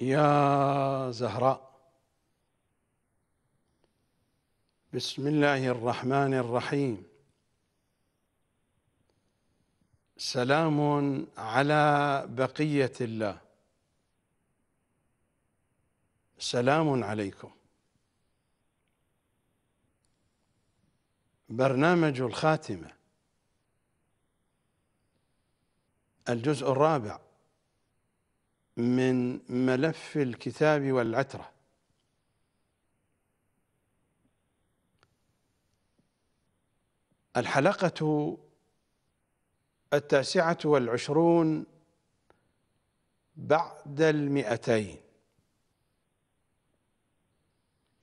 يا زهراء بسم الله الرحمن الرحيم سلام على بقيه الله سلام عليكم برنامج الخاتمه الجزء الرابع من ملف الكتاب والعترة الحلقة التاسعة والعشرون بعد المئتين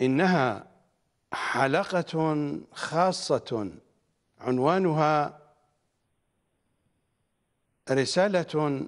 إنها حلقة خاصة عنوانها رسالة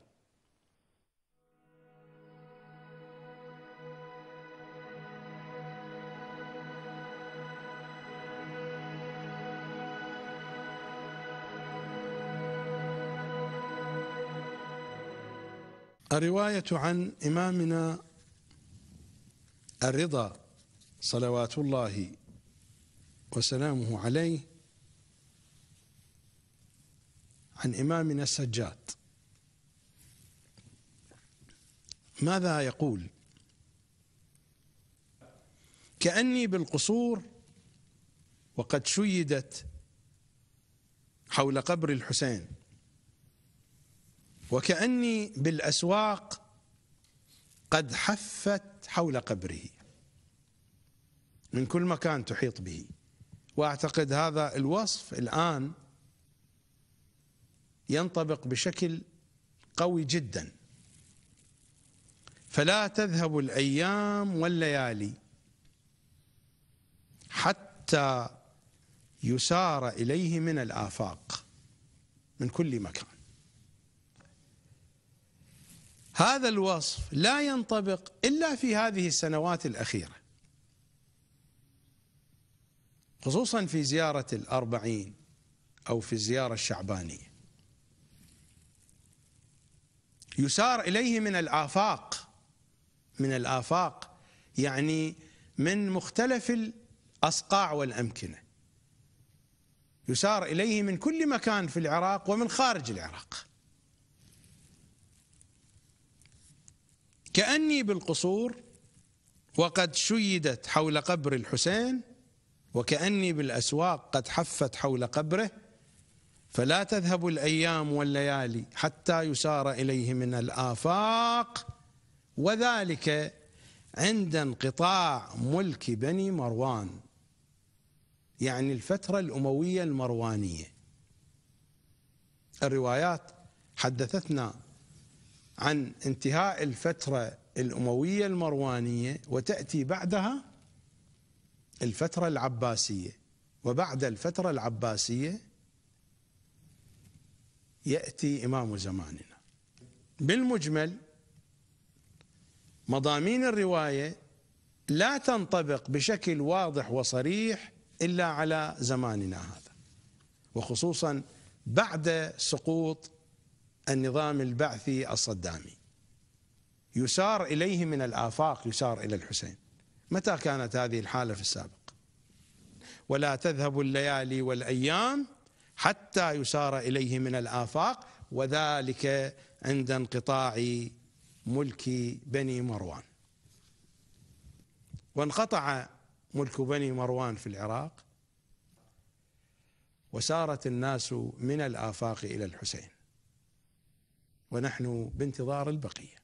الرواية عن إمامنا الرضا صلوات الله وسلامه عليه عن إمامنا السجاد ماذا يقول كأني بالقصور وقد شيدت حول قبر الحسين وكأني بالأسواق قد حفت حول قبره من كل مكان تحيط به واعتقد هذا الوصف الان ينطبق بشكل قوي جدا فلا تذهب الايام والليالي حتى يسار اليه من الافاق من كل مكان هذا الوصف لا ينطبق إلا في هذه السنوات الأخيرة خصوصا في زيارة الأربعين أو في الزيارة الشعبانية يسار إليه من الآفاق من الآفاق يعني من مختلف الأصقاع والأمكنة يسار إليه من كل مكان في العراق ومن خارج العراق كأني بالقصور وقد شيدت حول قبر الحسين وكأني بالأسواق قد حفت حول قبره فلا تذهب الأيام والليالي حتى يسار إليه من الآفاق وذلك عند انقطاع ملك بني مروان يعني الفترة الأموية المروانية الروايات حدثتنا عن انتهاء الفترة الأموية المروانية وتأتي بعدها الفترة العباسية وبعد الفترة العباسية يأتي إمام زماننا بالمجمل مضامين الرواية لا تنطبق بشكل واضح وصريح إلا على زماننا هذا وخصوصا بعد سقوط النظام البعثي الصدامي يسار اليه من الافاق يسار الى الحسين متى كانت هذه الحاله في السابق ولا تذهب الليالي والايام حتى يسار اليه من الافاق وذلك عند انقطاع ملك بني مروان وانقطع ملك بني مروان في العراق وسارت الناس من الافاق الى الحسين ونحن بانتظار البقيه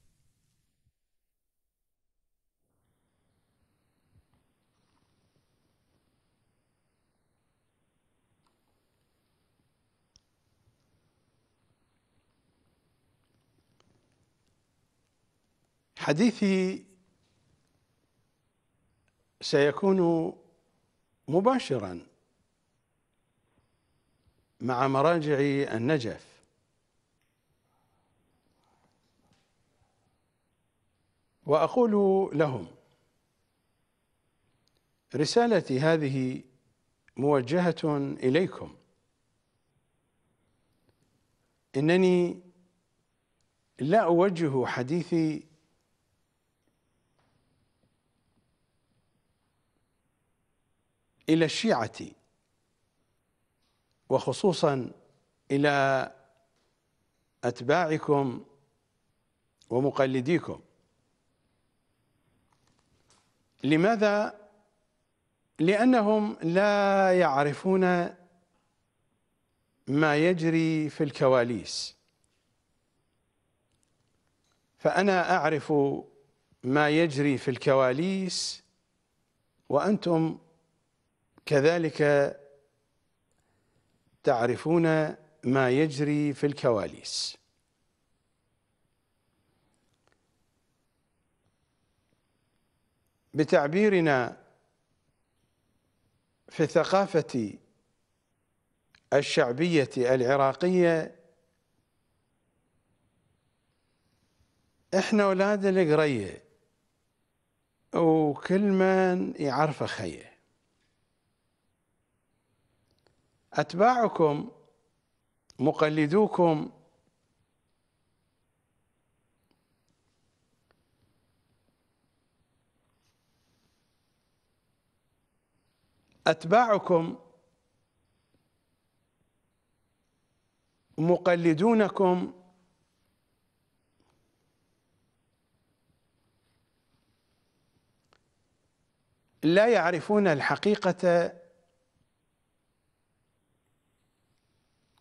حديثي سيكون مباشرا مع مراجع النجف واقول لهم رسالتي هذه موجهه اليكم انني لا اوجه حديثي الى الشيعه وخصوصا الى اتباعكم ومقلديكم لماذا؟ لأنهم لا يعرفون ما يجري في الكواليس فأنا أعرف ما يجري في الكواليس وأنتم كذلك تعرفون ما يجري في الكواليس بتعبيرنا في الثقافة الشعبية العراقية احنا اولاد القريه وكل من يعرفه خيه اتباعكم مقلدوكم أتباعكم مقلدونكم لا يعرفون الحقيقة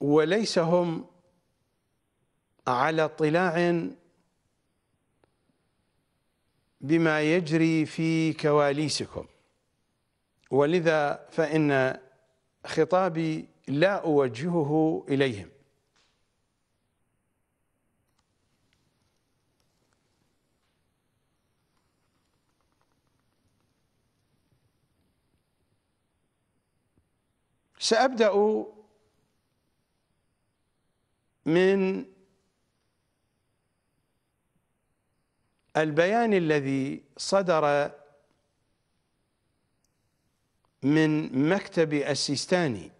وليس هم على اطلاع بما يجري في كواليسكم ولذا فإن خطابي لا أوجهه إليهم سأبدأ من البيان الذي صدر من مكتب السيستاني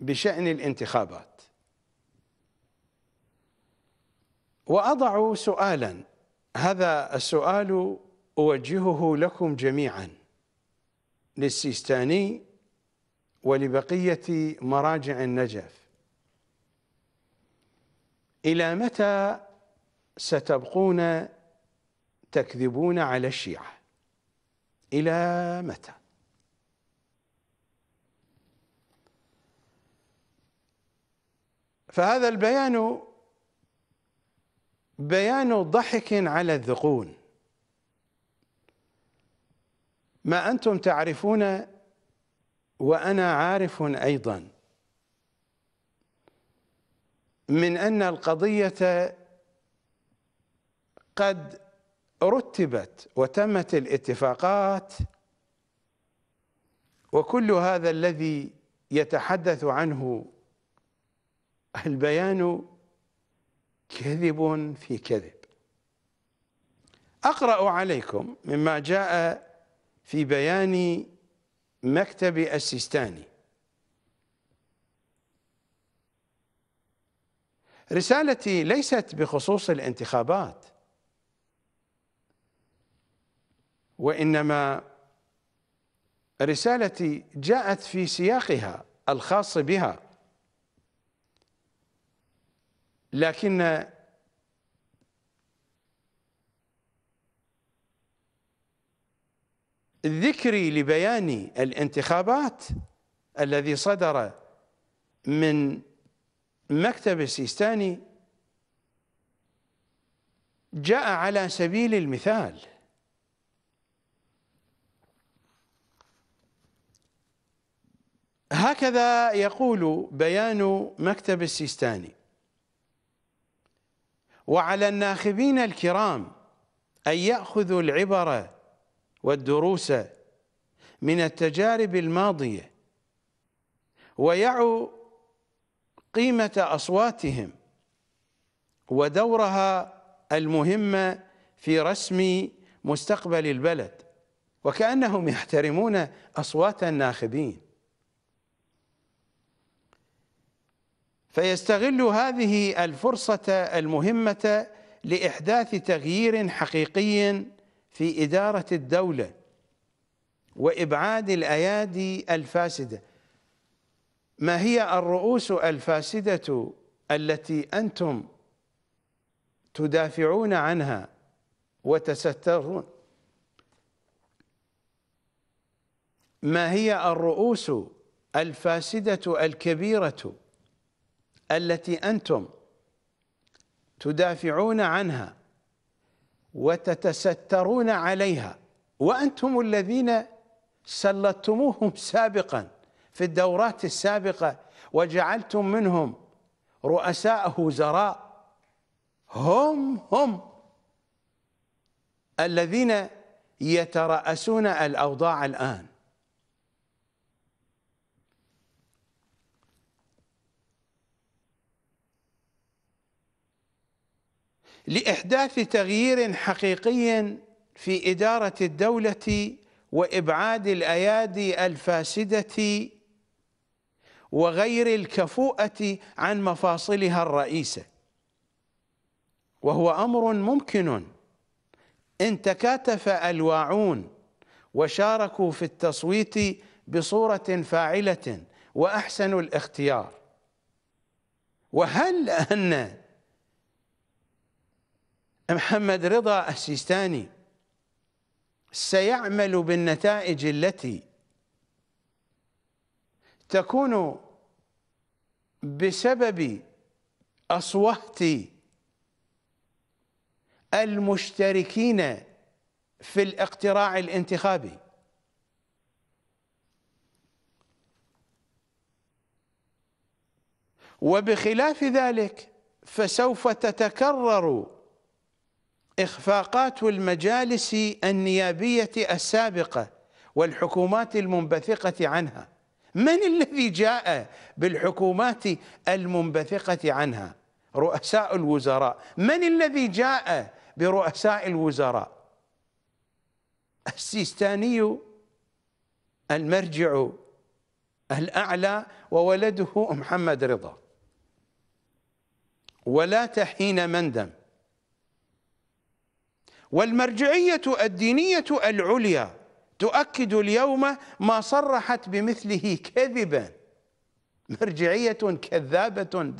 بشأن الانتخابات وأضع سؤالا هذا السؤال أوجهه لكم جميعا للسيستاني ولبقية مراجع النجف إلى متى ستبقون تكذبون على الشيعة إلى متى؟ فهذا البيان بيان ضحك على الذقون ما أنتم تعرفون وأنا عارف أيضا من أن القضية قد رتبت وتمت الاتفاقات وكل هذا الذي يتحدث عنه البيان كذب في كذب اقرا عليكم مما جاء في بيان مكتب السيستاني رسالتي ليست بخصوص الانتخابات وإنما رسالتي جاءت في سياقها الخاص بها لكن ذكري لبيان الانتخابات الذي صدر من مكتب السيستاني جاء على سبيل المثال هكذا يقول بيان مكتب السيستاني وعلى الناخبين الكرام أن يأخذوا العبر والدروس من التجارب الماضية ويعوا قيمة أصواتهم ودورها المهمة في رسم مستقبل البلد وكأنهم يحترمون أصوات الناخبين فيستغل هذه الفرصة المهمة لإحداث تغيير حقيقي في إدارة الدولة وإبعاد الأيادي الفاسدة ما هي الرؤوس الفاسدة التي أنتم تدافعون عنها وتسترون ما هي الرؤوس الفاسدة الكبيرة التي أنتم تدافعون عنها وتتسترون عليها وأنتم الذين سلطتموهم سابقا في الدورات السابقة وجعلتم منهم رؤساء وزراء هم هم الذين يترأسون الأوضاع الآن لإحداث تغيير حقيقي في إدارة الدولة وإبعاد الأيادي الفاسدة وغير الكفوءة عن مفاصلها الرئيسة وهو أمر ممكن إن تكاتف الواعون وشاركوا في التصويت بصورة فاعلة وأحسنوا الاختيار وهل أن محمد رضا السيستاني سيعمل بالنتائج التي تكون بسبب أصوات المشتركين في الاقتراع الانتخابي وبخلاف ذلك فسوف تتكرر إخفاقات المجالس النيابية السابقة والحكومات المنبثقة عنها من الذي جاء بالحكومات المنبثقة عنها رؤساء الوزراء من الذي جاء برؤساء الوزراء السيستاني المرجع الأعلى وولده محمد رضا ولا تحين مندم والمرجعية الدينية العليا تؤكد اليوم ما صرحت بمثله كذبا مرجعية كذابة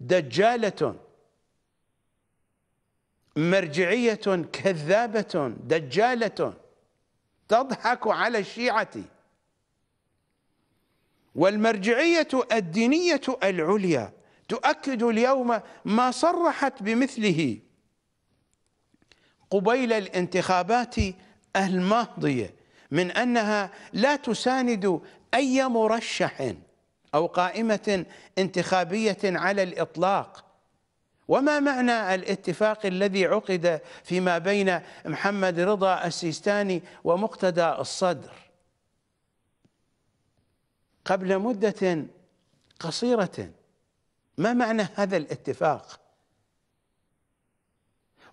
دجالة مرجعية كذابة دجالة تضحك على الشيعة والمرجعية الدينية العليا تؤكد اليوم ما صرحت بمثله قبيل الانتخابات الماضيه من انها لا تساند اي مرشح او قائمه انتخابيه على الاطلاق وما معنى الاتفاق الذي عقد فيما بين محمد رضا السيستاني ومقتدى الصدر قبل مده قصيره ما معنى هذا الاتفاق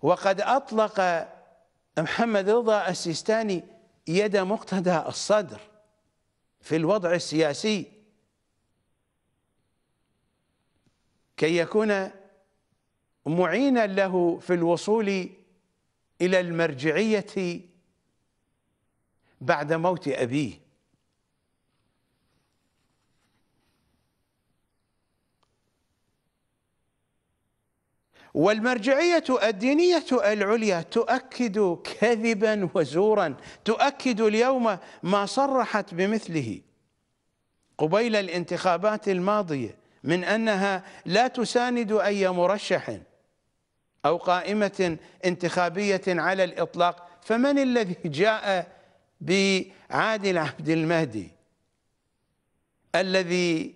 وقد أطلق محمد رضا السيستاني يد مقتدى الصدر في الوضع السياسي كي يكون معينا له في الوصول إلى المرجعية بعد موت أبيه والمرجعية الدينية العليا تؤكد كذبا وزورا تؤكد اليوم ما صرحت بمثله قبيل الانتخابات الماضية من أنها لا تساند أي مرشح أو قائمة انتخابية على الإطلاق فمن الذي جاء بعادل عبد المهدي الذي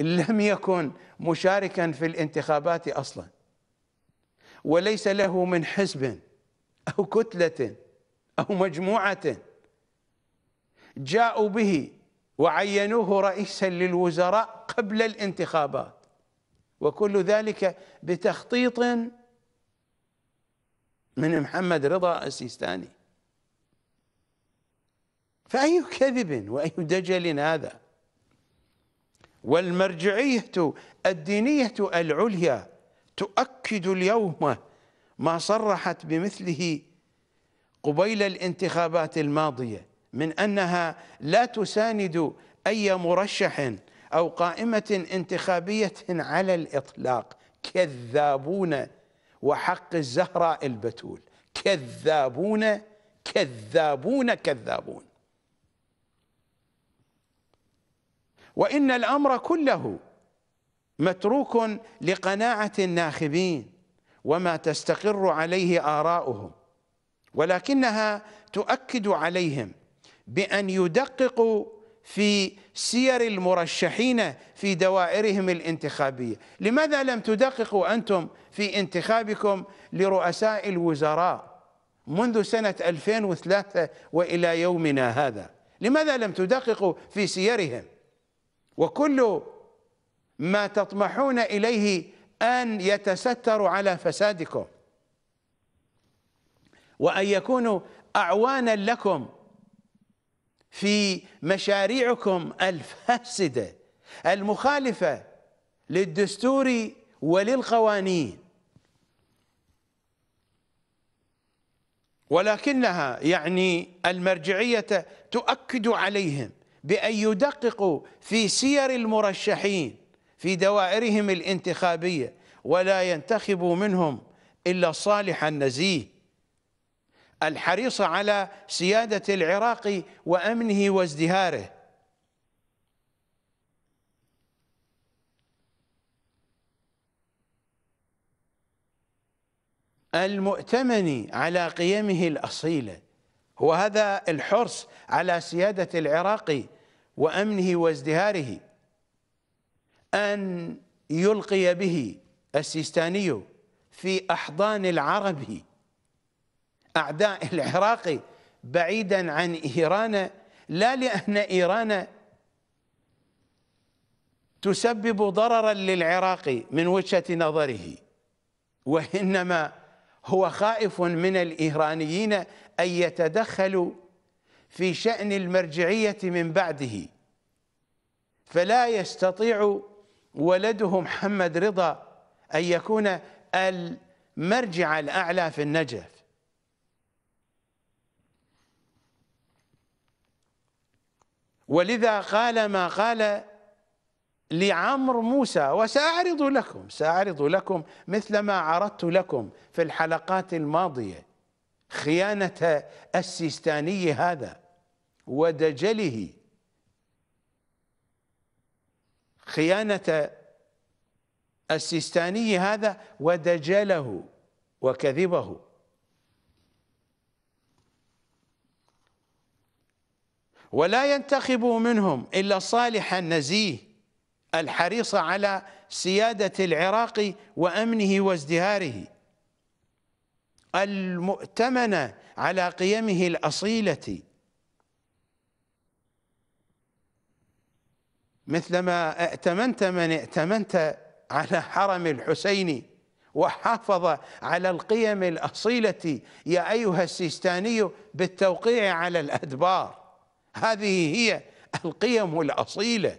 لم يكن مشاركا في الانتخابات أصلاً وليس له من حزب أو كتلة أو مجموعة جاءوا به وعينوه رئيسا للوزراء قبل الانتخابات وكل ذلك بتخطيط من محمد رضا السيستاني فأي كذب وأي دجل هذا والمرجعية الدينية العليا تؤكد اليوم ما صرحت بمثله قبيل الانتخابات الماضيه من انها لا تساند اي مرشح او قائمه انتخابيه على الاطلاق كذابون وحق الزهراء البتول كذابون كذابون كذابون وان الامر كله متروك لقناعة الناخبين وما تستقر عليه آراؤهم ولكنها تؤكد عليهم بأن يدققوا في سير المرشحين في دوائرهم الانتخابية لماذا لم تدققوا أنتم في انتخابكم لرؤساء الوزراء منذ سنة 2003 وإلى يومنا هذا لماذا لم تدققوا في سيرهم وكل ما تطمحون إليه أن يتستروا على فسادكم وأن يكونوا أعوانا لكم في مشاريعكم الفاسدة المخالفة للدستور وللقوانين ولكنها يعني المرجعية تؤكد عليهم بأن يدققوا في سير المرشحين في دوائرهم الانتخابية ولا ينتخب منهم إلا الصالح النزيه الحريص على سيادة العراق وأمنه وازدهاره المؤتمن على قيمه الأصيلة هو هذا الحرص على سيادة العراق وأمنه وازدهاره أن يلقي به السيستاني في أحضان العرب أعداء العراق بعيدا عن إيران لا لأن إيران تسبب ضررا للعراق من وجهة نظره وإنما هو خائف من الإيرانيين أن يتدخلوا في شأن المرجعية من بعده فلا يستطيع ولده محمد رضا أن يكون المرجع الأعلى في النجف ولذا قال ما قال لعمر موسى وسأعرض لكم سأعرض لكم مثل ما عرضت لكم في الحلقات الماضية خيانة السيستاني هذا ودجله خيانة السيستاني هذا ودجله وكذبه ولا ينتخب منهم إلا صالح النزيه الحريص على سيادة العراق وأمنه وازدهاره المؤتمن على قيمه الأصيلة مثلما ائتمنت من ائتمنت على حرم الحسين وحافظ على القيم الأصيلة يا أيها السيستاني بالتوقيع على الأدبار هذه هي القيم الأصيلة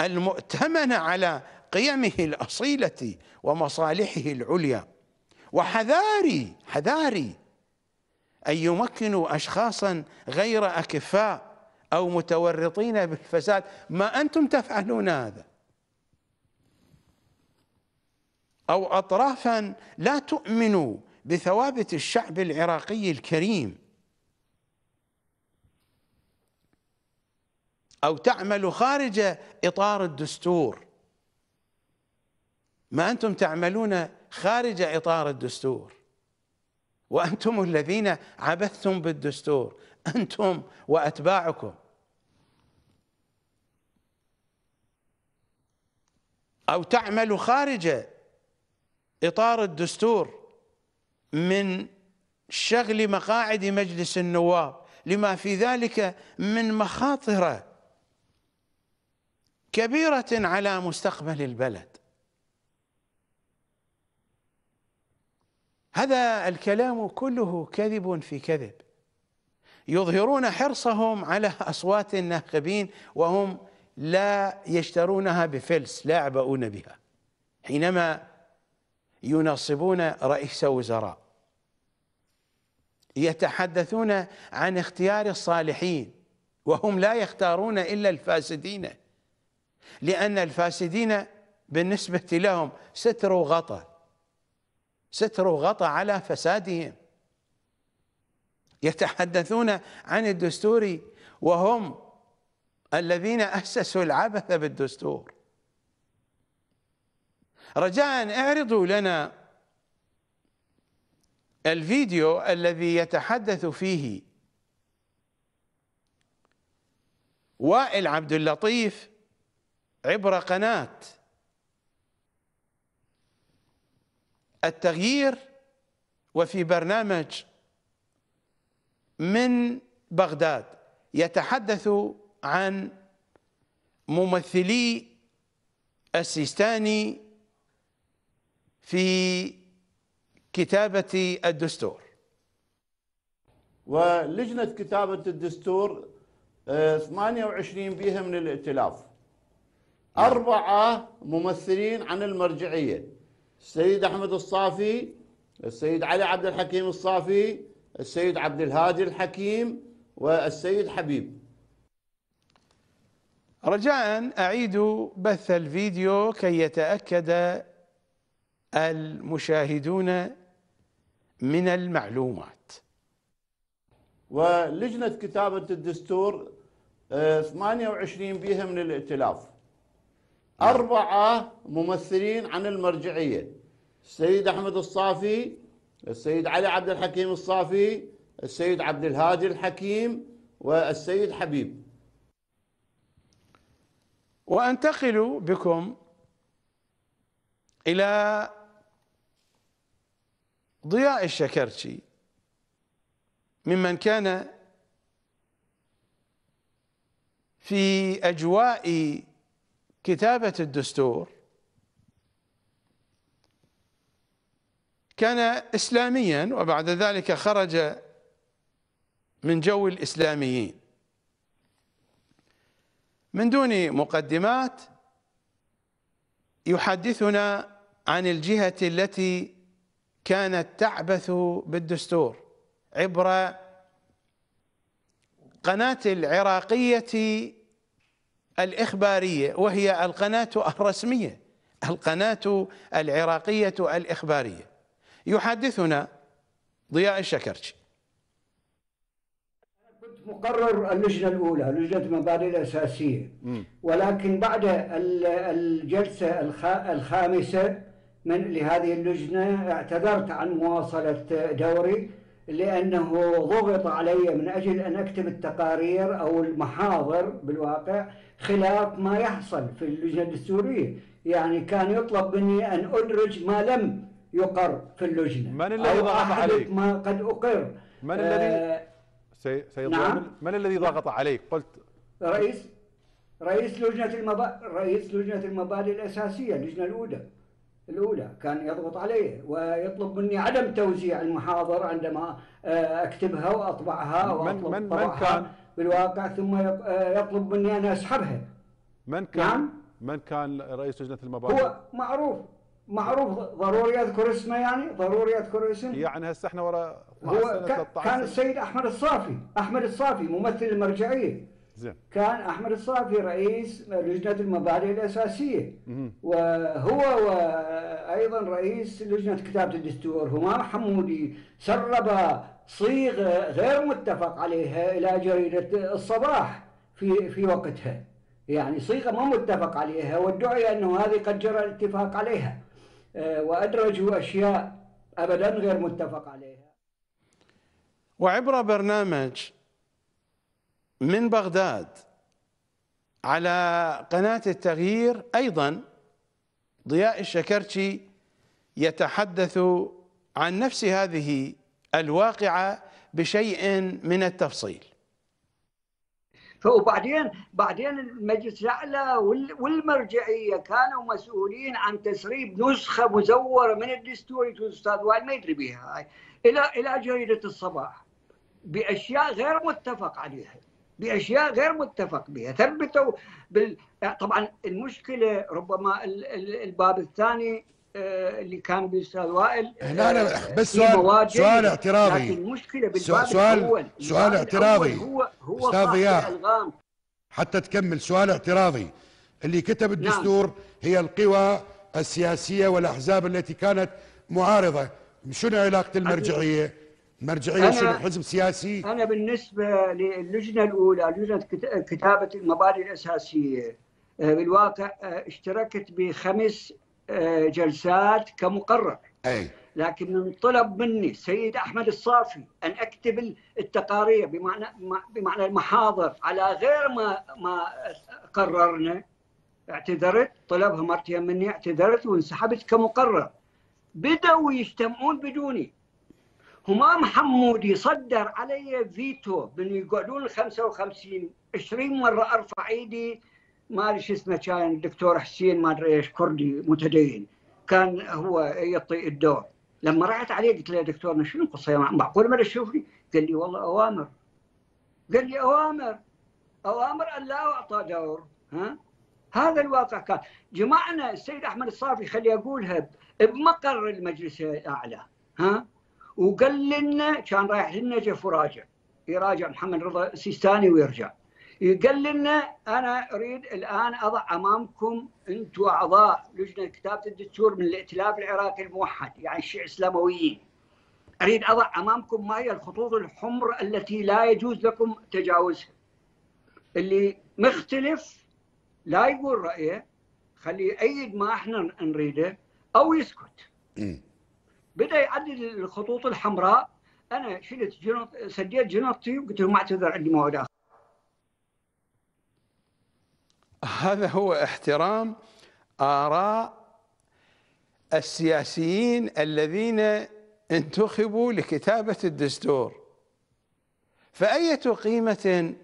المؤتمن على قيمه الأصيلة ومصالحه العليا وحذاري حذاري أن يمكنوا أشخاصا غير أكفاء أو متورطين بالفساد ما أنتم تفعلون هذا أو أطرافا لا تؤمنوا بثوابت الشعب العراقي الكريم أو تعمل خارج إطار الدستور ما أنتم تعملون خارج إطار الدستور وأنتم الذين عبثتم بالدستور انتم واتباعكم او تعمل خارج اطار الدستور من شغل مقاعد مجلس النواب لما في ذلك من مخاطر كبيره على مستقبل البلد هذا الكلام كله كذب في كذب يظهرون حرصهم على أصوات الناخبين وهم لا يشترونها بفلس لا يعبؤون بها حينما ينصبون رئيس وزراء يتحدثون عن اختيار الصالحين وهم لا يختارون إلا الفاسدين لأن الفاسدين بالنسبة لهم ستر وغطى ستر وغطى على فسادهم يتحدثون عن الدستور وهم الذين أسسوا العبث بالدستور رجاء اعرضوا لنا الفيديو الذي يتحدث فيه وائل عبد اللطيف عبر قناة التغيير وفي برنامج من بغداد يتحدث عن ممثلي السيستاني في كتابة الدستور ولجنة كتابة الدستور 28 آه، بها من الائتلاف أربعة ممثلين عن المرجعية السيد أحمد الصافي السيد علي عبد الحكيم الصافي السيد عبد الهادي الحكيم والسيد حبيب رجاء أعيد بث الفيديو كي يتأكد المشاهدون من المعلومات ولجنة كتابة الدستور 28 آه، بيها من الائتلاف نعم. أربعة ممثلين عن المرجعية السيد أحمد الصافي السيد علي عبد الحكيم الصافي السيد عبد الهادي الحكيم والسيد حبيب وانتقل بكم الى ضياء الشكرشي ممن كان في اجواء كتابه الدستور كان إسلاميا وبعد ذلك خرج من جو الإسلاميين من دون مقدمات يحدثنا عن الجهة التي كانت تعبث بالدستور عبر قناة العراقية الإخبارية وهي القناة الرسمية القناة العراقية الإخبارية يحدثنا ضياء الشكرجي كنت مقرر اللجنه الاولى لجنه المبادئ الاساسيه ولكن بعد الجلسه الخامسه من لهذه اللجنه اعتذرت عن مواصله دوري لانه ضغط علي من اجل ان اكتب التقارير او المحاضر بالواقع خلاف ما يحصل في اللجنه الدستوريه يعني كان يطلب مني ان ادرج ما لم يقر في اللجنة من الذي ضغط عليك؟ ما قد أقر من الذي آه، سي... سيد نعم من الذي ضغط عليك؟ قلت رئيس رئيس لجنة المبا... رئيس لجنة المبادئ الأساسية اللجنة الأولى الأولى كان يضغط علي ويطلب مني عدم توزيع المحاضر عندما آه، أكتبها وأطبعها وأطلب من, من, من كان بالواقع ثم آه، يطلب مني أن أسحبها من كان نعم؟ من كان رئيس لجنة المبادئ؟ هو معروف معروف ضروري اذكر اسمه يعني ضروري اذكر اسمه يعني هسه احنا ورا هو كان السيد احمد الصافي احمد الصافي ممثل المرجعيه زين كان احمد الصافي رئيس لجنه المبادئ الاساسيه وهو وايضا رئيس لجنه كتابه الدستور هما حمودي سرب صيغه غير متفق عليها الى جريده الصباح في في وقتها يعني صيغه ما متفق عليها وادعي انه هذه قد جرى الاتفاق عليها آه، وأدرجوا أشياء أبدا غير متفق عليها وعبر برنامج من بغداد على قناة التغيير أيضا ضياء الشكرتشي يتحدث عن نفس هذه الواقعة بشيء من التفصيل وبعدين بعدين المجلس الاعلى والمرجعيه كانوا مسؤولين عن تسريب نسخه مزوره من الدستور الاستاذ وائل ما يدري بها هاي الى الى جريده الصباح باشياء غير متفق عليها باشياء غير متفق بها ثبتوا بال... طبعا المشكله ربما الباب الثاني آه، اللي كان بالاستاذ وائل هنا أنا آه، بس سؤال سؤال اعتراضي لكن المشكله بالباب سؤال الأول سؤال اعتراضي هو هو استاذ ضياء حتى تكمل سؤال اعتراضي اللي كتب الدستور نعم. هي القوى السياسيه والاحزاب التي كانت معارضه شنو علاقه المرجعيه؟ المرجعيه شنو حزب سياسي؟ انا بالنسبه للجنه الاولى لجنه كتابه المبادئ الاساسيه آه، بالواقع اشتركت بخمس آه، جلسات كمقرر أي. لكن انطلب مني سيد احمد الصافي ان اكتب التقارير بمعنى بمعنى المحاضر على غير ما ما قررنا اعتذرت طلبها مرتين مني اعتذرت وانسحبت كمقرر بدأوا يجتمعون بدوني همام حمودي صدر علي فيتو من يقعدون 55 20 مره ارفع ايدي ما ادري شو اسمه كان الدكتور حسين ما ادري ايش كردي متدين كان هو يعطي الدور لما رحت عليه قلت له يا دكتور شنو القصه يعني معقول ما تشوفني؟ قال لي والله اوامر قال لي اوامر اوامر ان لا اعطى دور ها هذا الواقع كان جمعنا السيد احمد الصافي خلي اقولها بمقر المجلس الاعلى ها وقال لنا كان رايح للنجف وراجع يراجع محمد رضا سيستاني ويرجع قال لنا انا اريد الان اضع امامكم انتم اعضاء لجنه كتابه الدستور من الائتلاف العراقي الموحد يعني الشيعة الاسلامويين اريد اضع امامكم ما هي الخطوط الحمر التي لا يجوز لكم تجاوزها اللي مختلف لا يقول رايه خليه يأيد ما احنا نريده او يسكت بدا يعدل الخطوط الحمراء انا شلت جنط سديت جنطتي وقلت لهم اعتذر عندي موعد اخر هذا هو احترام آراء السياسيين الذين انتخبوا لكتابة الدستور فأية قيمة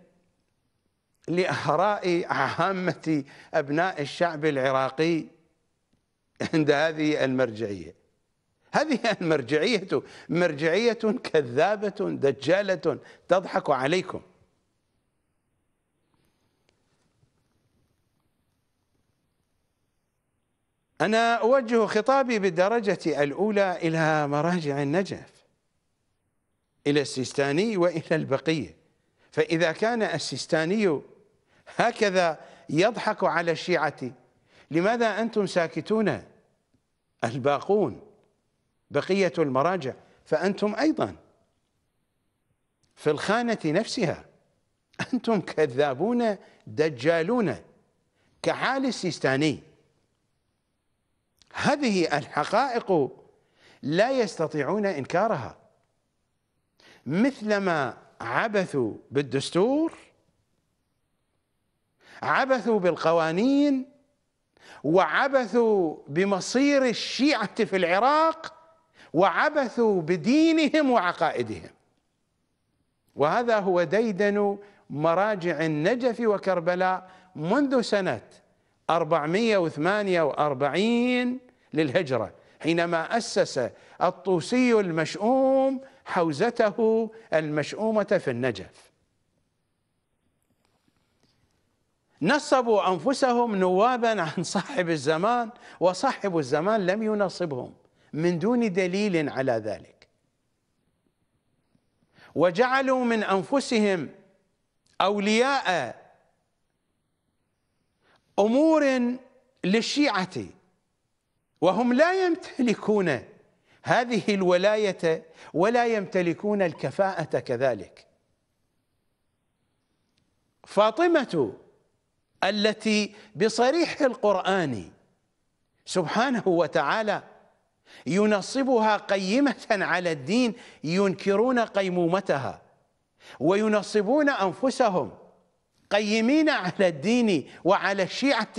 لآراء عامة أبناء الشعب العراقي عند هذه المرجعية هذه المرجعية مرجعية كذابة دجالة تضحك عليكم أنا أوجه خطابي بالدرجة الأولى إلى مراجع النجف إلى السيستاني وإلى البقية فإذا كان السيستاني هكذا يضحك على الشيعة لماذا أنتم ساكتون الباقون بقية المراجع فأنتم أيضا في الخانة نفسها أنتم كذابون دجالون كحال السيستاني هذه الحقائق لا يستطيعون انكارها مثلما عبثوا بالدستور عبثوا بالقوانين وعبثوا بمصير الشيعه في العراق وعبثوا بدينهم وعقائدهم وهذا هو ديدن مراجع النجف وكربلاء منذ سنه 448 للهجرة حينما أسس الطوسي المشؤوم حوزته المشؤومة في النجف نصبوا أنفسهم نوابا عن صاحب الزمان وصاحب الزمان لم ينصبهم من دون دليل على ذلك وجعلوا من أنفسهم أولياء امور للشيعه وهم لا يمتلكون هذه الولايه ولا يمتلكون الكفاءه كذلك فاطمه التي بصريح القران سبحانه وتعالى ينصبها قيمه على الدين ينكرون قيمومتها وينصبون انفسهم قيمين على الدين وعلى الشيعة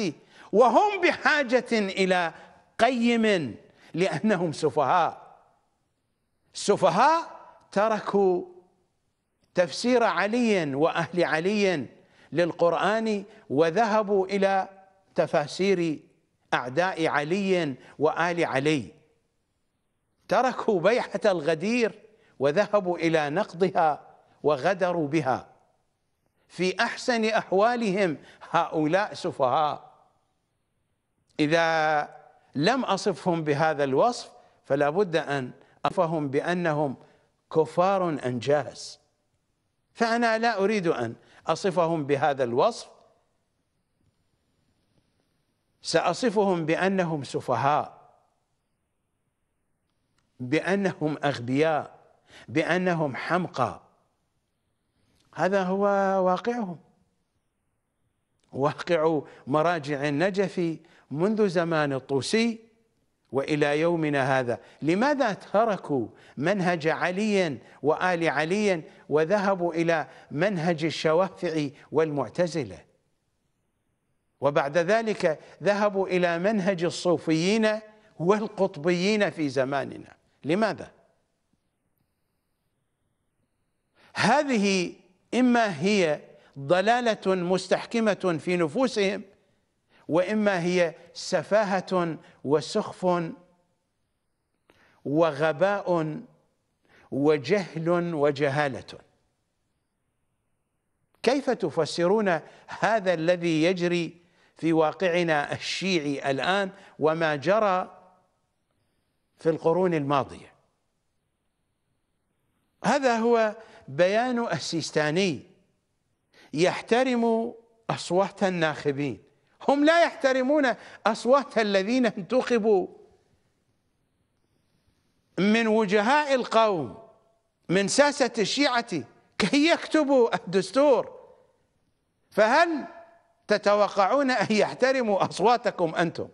وهم بحاجة إلى قيم لأنهم سفهاء السفهاء تركوا تفسير علي وأهل علي للقرآن وذهبوا إلى تفاسير أعداء علي وآل علي تركوا بيعة الغدير وذهبوا إلى نقضها وغدروا بها في احسن احوالهم هؤلاء سفهاء اذا لم اصفهم بهذا الوصف فلا بد ان اصفهم بانهم كفار انجاس فانا لا اريد ان اصفهم بهذا الوصف ساصفهم بانهم سفهاء بانهم اغبياء بانهم حمقى هذا هو واقعهم واقع مراجع النجفي منذ زمان الطوسي والى يومنا هذا لماذا تركوا منهج علي وال علي وذهبوا الى منهج الشوافع والمعتزله وبعد ذلك ذهبوا الى منهج الصوفيين والقطبيين في زماننا لماذا هذه إما هي ضلالة مستحكمة في نفوسهم وإما هي سفاهة وسخف وغباء وجهل وجهالة كيف تفسرون هذا الذي يجري في واقعنا الشيعي الآن وما جرى في القرون الماضية هذا هو بيان السيستاني يحترم أصوات الناخبين هم لا يحترمون أصوات الذين انتخبوا من وجهاء القوم من ساسة الشيعة كي يكتبوا الدستور فهل تتوقعون أن يحترموا أصواتكم أنتم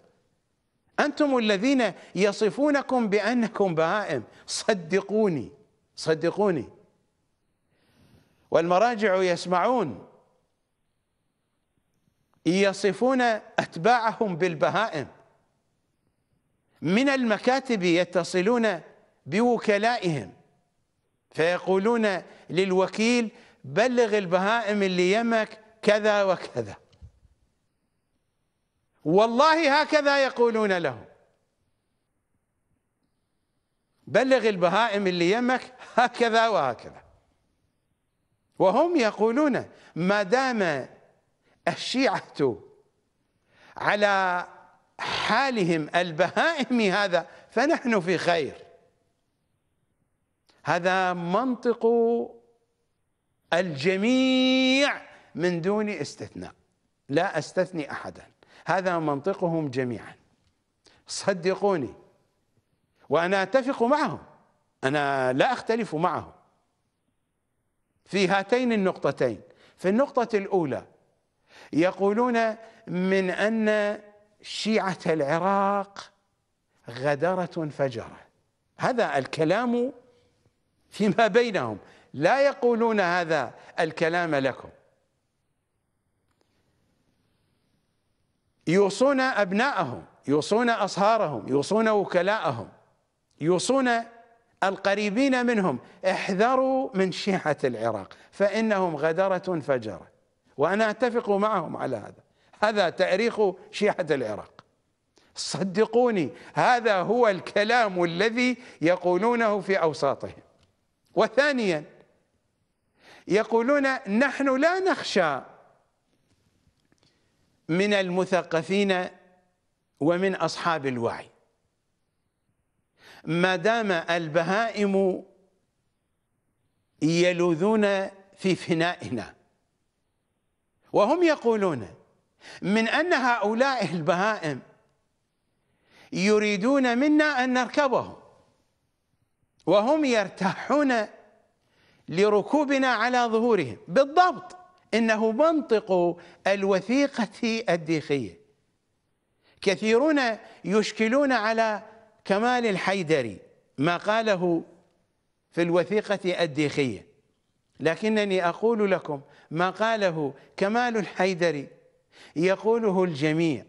أنتم الذين يصفونكم بأنكم بهائم صدقوني صدقوني والمراجع يسمعون يصفون أتباعهم بالبهائم من المكاتب يتصلون بوكلائهم فيقولون للوكيل بلغ البهائم اللي يمك كذا وكذا والله هكذا يقولون له بلغ البهائم اللي يمك هكذا وهكذا وهم يقولون ما دام الشيعة على حالهم البهائم هذا فنحن في خير هذا منطق الجميع من دون استثناء لا استثني احدا هذا منطقهم جميعا صدقوني وانا اتفق معهم انا لا اختلف معهم في هاتين النقطتين في النقطة الأولى يقولون من أن شيعة العراق غدرة فجرة هذا الكلام فيما بينهم لا يقولون هذا الكلام لكم يوصون أبنائهم يوصون أصهارهم يوصون وكلاءهم يوصون القريبين منهم احذروا من شيعة العراق فإنهم غدرة فجرة وأنا أتفق معهم على هذا هذا تأريخ شيعة العراق صدقوني هذا هو الكلام الذي يقولونه في أوساطهم وثانيا يقولون نحن لا نخشى من المثقفين ومن أصحاب الوعي ما دام البهائم يلوذون في فنائنا وهم يقولون من أن هؤلاء البهائم يريدون منا أن نركبهم وهم يرتاحون لركوبنا على ظهورهم بالضبط إنه منطق الوثيقة الديخية كثيرون يشكلون على كمال الحيدري ما قاله في الوثيقة الديخية لكنني أقول لكم ما قاله كمال الحيدري يقوله الجميع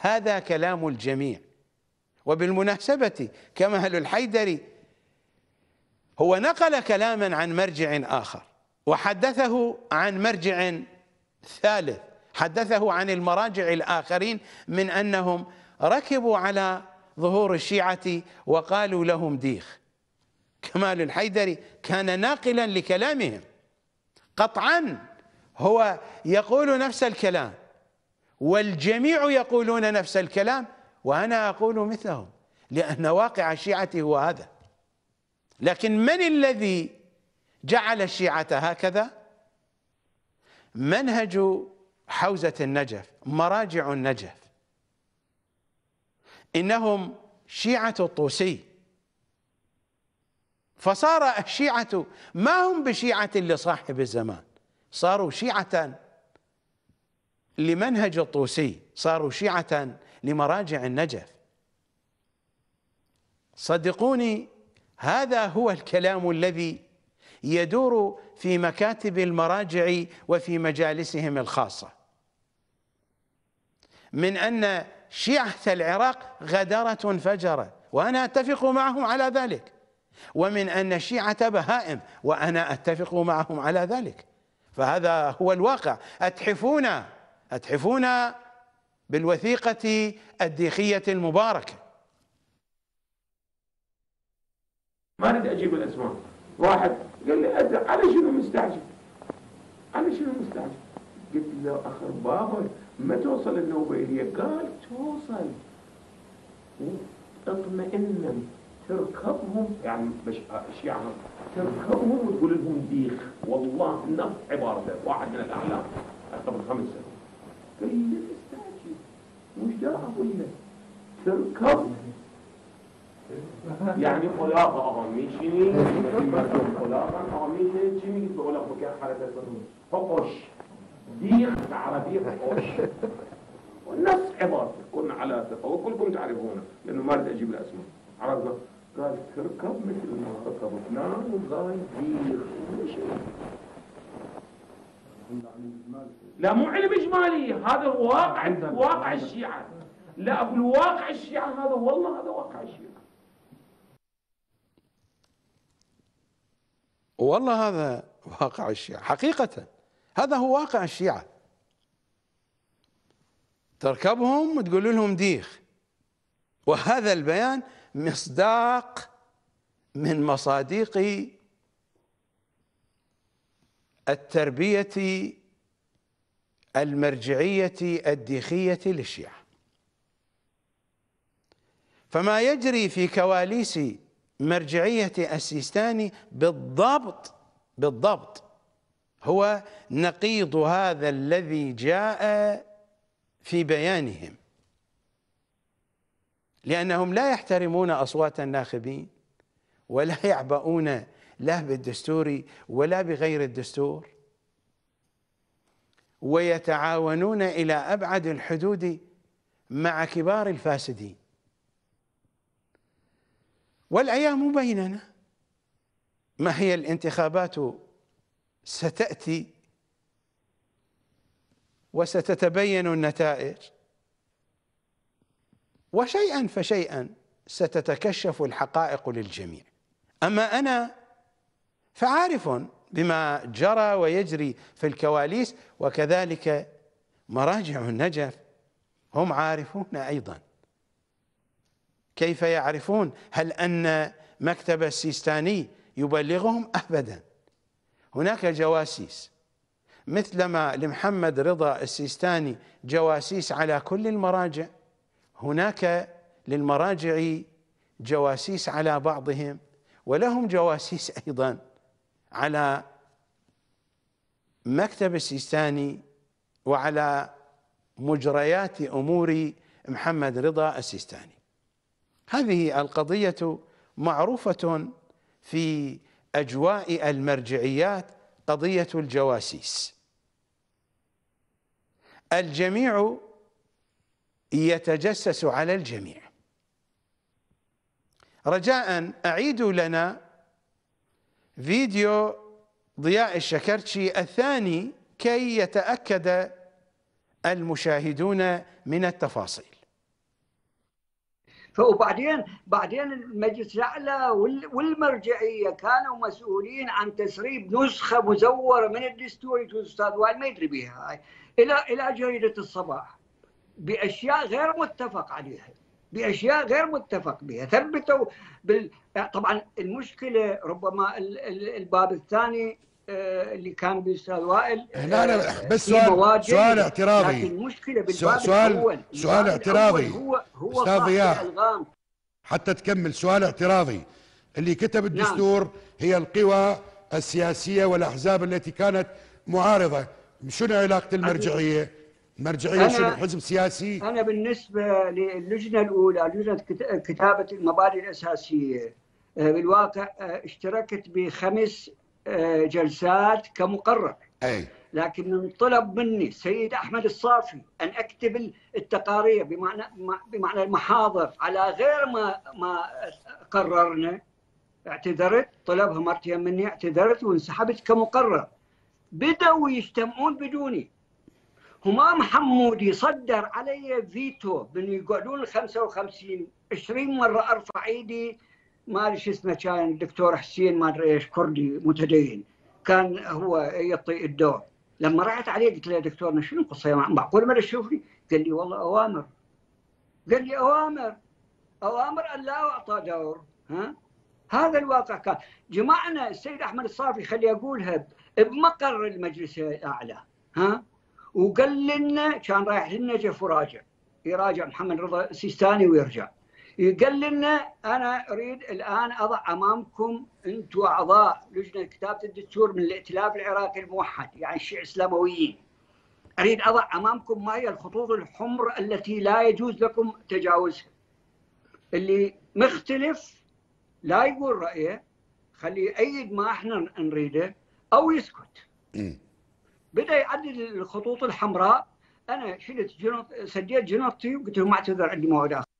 هذا كلام الجميع وبالمناسبة كمال الحيدري هو نقل كلاما عن مرجع آخر وحدثه عن مرجع ثالث حدثه عن المراجع الآخرين من أنهم ركبوا على ظهور الشيعة وقالوا لهم ديخ كمال الحيدري كان ناقلا لكلامهم قطعا هو يقول نفس الكلام والجميع يقولون نفس الكلام وأنا أقول مثلهم لأن واقع الشيعة هو هذا لكن من الذي جعل الشيعة هكذا منهج حوزة النجف مراجع النجف إنهم شيعة الطوسي فصار الشيعة ما هم بشيعة لصاحب الزمان صاروا شيعة لمنهج الطوسي صاروا شيعة لمراجع النجف صدقوني هذا هو الكلام الذي يدور في مكاتب المراجع وفي مجالسهم الخاصة من أن شيعة العراق غدرة فجرة وأنا أتفق معهم على ذلك ومن أن الشيعة بهائم وأنا أتفق معهم على ذلك فهذا هو الواقع اتحفونا اتحفونا بالوثيقة الديخية المباركة ما اريد اجيب الاسماء واحد قال لي على شنو مستعجل على شنو مستعجل قلت له اخر بابك ما توصل النوبة إليه قال توصل اطمئنا تركبهم يعني مش شيعهم يعني؟ تركبهم وتقول لهم ديخ والله نفس عبارته واحد من الأعلام قبل خمس سنوات قال لي تستعجل مش ده أقول لك تركب يعني خلاقة آه، أغاميشني شنو؟ خلاقة آه، أغاميشني جيمي قلت بقول لك بكاء حالة تسنون فقش ديخ العربية ديخ والناس عبارة كن على ثقة وكلكم تعرفونه لأنه ما أريد أجيب الأسماء عرفنا قال تركب مثل ما ركب فلان وقال ديخ مش لا مو علم إجمالي هذا واقع واقع الشيعة لا أقول واقع الشيعة هذا والله هذا واقع الشيعة والله هذا واقع الشيعة حقيقة هذا هو واقع الشيعة تركبهم وتقول لهم ديخ وهذا البيان مصداق من مصادق التربية المرجعية الديخية للشيعة فما يجري في كواليس مرجعية السيستاني بالضبط بالضبط هو نقيض هذا الذي جاء في بيانهم لأنهم لا يحترمون أصوات الناخبين ولا يعبؤون لا بالدستور ولا بغير الدستور ويتعاونون إلى أبعد الحدود مع كبار الفاسدين والأيام بيننا ما هي الانتخابات ستأتي وستتبين النتائج وشيئا فشيئا ستتكشف الحقائق للجميع أما أنا فعارف بما جرى ويجري في الكواليس وكذلك مراجع النجف هم عارفون أيضا كيف يعرفون هل أن مكتب السيستاني يبلغهم أبدا هناك جواسيس مثلما لمحمد رضا السيستاني جواسيس على كل المراجع هناك للمراجع جواسيس على بعضهم ولهم جواسيس ايضا على مكتب السيستاني وعلى مجريات امور محمد رضا السيستاني هذه القضيه معروفه في أجواء المرجعيات قضية الجواسيس الجميع يتجسس على الجميع رجاء أعيدوا لنا فيديو ضياء الشكرشي الثاني كي يتأكد المشاهدون من التفاصيل وبعدين بعدين المجلس الاعلى والمرجعيه كانوا مسؤولين عن تسريب نسخه مزوره من الدستور الاستاذ وائل ما يدري بها هاي الى الى جريده الصباح باشياء غير متفق عليها باشياء غير متفق بها ثبتوا بال... طبعا المشكله ربما الباب الثاني آه، اللي كان بالاستاذ وائل هنا إيه، أنا آه، بس سؤال سؤال اعتراضي لكن المشكله بالباب سؤال الأول سؤال اعتراضي هو هو استاذ ضياء حتى تكمل سؤال اعتراضي اللي كتب نعم. الدستور نعم. هي القوى السياسيه والاحزاب التي كانت معارضه شنو علاقه المرجعيه؟ المرجعيه شنو حزب سياسي؟ انا بالنسبه للجنه الاولى لجنه كتابه المبادئ الاساسيه آه، بالواقع اشتركت بخمس آه، جلسات كمقرر أي. لكن انطلب مني سيد احمد الصافي ان اكتب التقارير بمعنى بمعنى المحاضر على غير ما ما قررنا اعتذرت طلبها مرتين مني اعتذرت وانسحبت كمقرر بدأوا يجتمعون بدوني همام حمودي صدر علي فيتو من يقعدون 55 20 مره ارفع ايدي ما ادري شو اسمه كان الدكتور حسين ما ادري ايش كردي متدين كان هو يعطي الدور لما رحت عليه قلت له يا دكتور شنو القصه يعني معقول ما تشوفني؟ قال لي والله اوامر قال لي اوامر اوامر ان لا اعطى دور ها هذا الواقع كان جمعنا السيد احمد الصافي خلي اقولها بمقر المجلس الاعلى ها وقال لنا كان رايح للنجف وراجع يراجع محمد رضا سيستاني ويرجع قال لنا انا اريد الان اضع امامكم انتم اعضاء لجنه كتابه الدستور من الائتلاف العراقي الموحد يعني الشيعة الاسلامويين اريد اضع امامكم ما هي الخطوط الحمر التي لا يجوز لكم تجاوزها اللي مختلف لا يقول رايه خليه يأيد ما احنا نريده او يسكت بدا يعدد الخطوط الحمراء انا شلت جنط سجلت جنطتي وقلت لهم اعتذر عندي موعد اخر